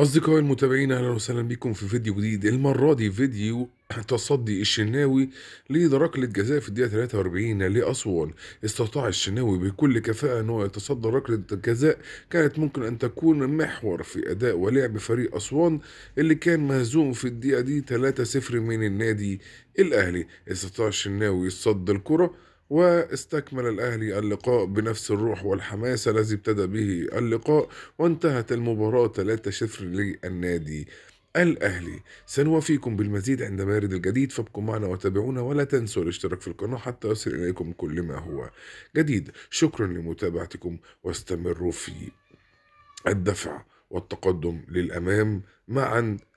أصدقائي المتابعين أهلا وسهلا بكم في فيديو جديد المرة دي فيديو تصدي الشناوي لركلة جزاء في الدقيقة 43 لأسوان استطاع الشناوي بكل كفاءة أنه يتصدى ركلة جزاء كانت ممكن أن تكون محور في أداء ولعب فريق أسوان اللي كان مهزوم في الدقيقة دي 3-0 من النادي الأهلي استطاع الشناوي يصد الكرة واستكمل الأهلي اللقاء بنفس الروح والحماسة الذي ابتدى به اللقاء وانتهت المباراة 3-0 للنادي الأهلي سنوافيكم بالمزيد عند مارد الجديد فابقوا معنا وتابعونا ولا تنسوا الاشتراك في القناة حتى يصل إليكم كل ما هو جديد شكرا لمتابعتكم واستمروا في الدفع والتقدم للأمام معا